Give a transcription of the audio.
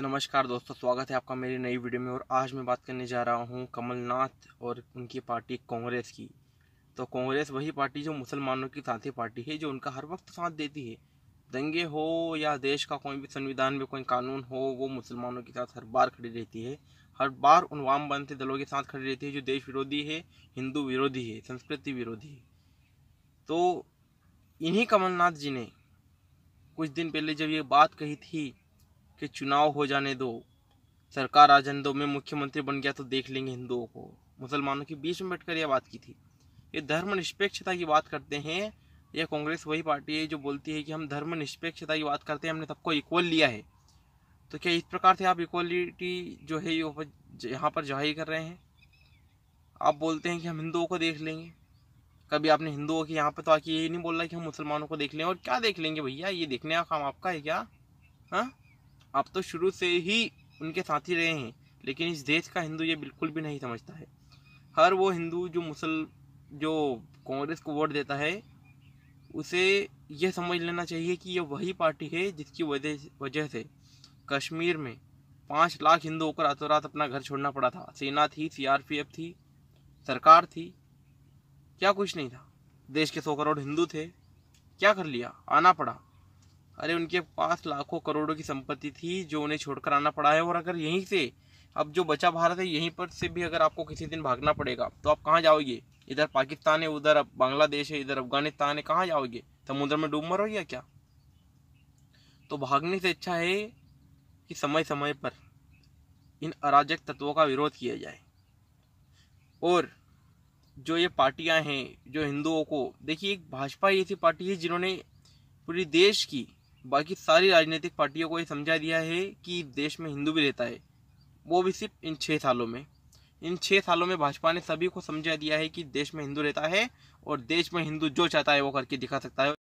तो नमस्कार दोस्तों स्वागत है आपका मेरी नई वीडियो में और आज मैं बात करने जा रहा हूँ कमलनाथ और उनकी पार्टी कांग्रेस की तो कांग्रेस वही पार्टी जो मुसलमानों की साथी पार्टी है जो उनका हर वक्त साथ देती है दंगे हो या देश का कोई भी संविधान में कोई कानून हो वो मुसलमानों के साथ हर बार खड़ी रहती है हर बार उन वामपंथी दलों के साथ खड़ी रहती है जो देश विरोधी है हिंदू विरोधी है संस्कृति विरोधी है तो इन्हीं कमलनाथ जी ने कुछ दिन पहले जब ये बात कही थी कि चुनाव हो जाने दो सरकार आ जाने दो मैं मुख्यमंत्री बन गया तो देख लेंगे हिंदुओं को मुसलमानों के बीच में बैठकर यह बात की थी ये धर्मनिरपेक्षता की बात करते हैं यह कांग्रेस वही पार्टी है जो बोलती है कि हम धर्म निष्पेक्षता की बात करते हैं हमने सबको इक्वल लिया है तो क्या इस प्रकार से आप इक्वलिटी जो है ये यहाँ पर जाहिर कर रहे हैं आप बोलते हैं कि हम हिंदुओं को देख लेंगे कभी आपने हिंदुओं के यहाँ पर तो आके यही नहीं बोला कि हम मुसलमानों को देख लेंगे और क्या देख लेंगे भैया ये देखने का काम आपका है क्या हाँ आप तो शुरू से ही उनके साथ ही रहे हैं लेकिन इस देश का हिंदू ये बिल्कुल भी नहीं समझता है हर वो हिंदू जो मुसल जो कांग्रेस को वोट देता है उसे यह समझ लेना चाहिए कि यह वही पार्टी है जिसकी वजह वजह से कश्मीर में पाँच लाख हिंदुओं को रातों रात अपना घर छोड़ना पड़ा था सेना थी सीआरपीएफ थी सरकार थी क्या कुछ नहीं था देश के सौ करोड़ हिंदू थे क्या कर लिया आना पड़ा अरे उनके पास लाखों करोड़ों की संपत्ति थी जो उन्हें छोड़कर आना पड़ा है और अगर यहीं से अब जो बचा भारत है यहीं पर से भी अगर आपको किसी दिन भागना पड़ेगा तो आप कहाँ जाओगे इधर पाकिस्तान है उधर बांग्लादेश है इधर अफगानिस्तान है कहाँ जाओगे समुद्र में डूब मरोगे या क्या तो भागने से अच्छा है कि समय समय पर इन अराजक तत्वों का विरोध किया जाए और जो ये पार्टियां हैं जो हिंदुओं को देखिए एक भाजपा ऐसी पार्टी है जिन्होंने पूरी देश की बाकी सारी राजनीतिक पार्टियों को ये समझा दिया है कि देश में हिंदू भी रहता है वो भी सिर्फ इन छः सालों में इन छः सालों में भाजपा ने सभी को समझा दिया है कि देश में हिंदू रहता है और देश में हिंदू जो चाहता है वो करके दिखा सकता है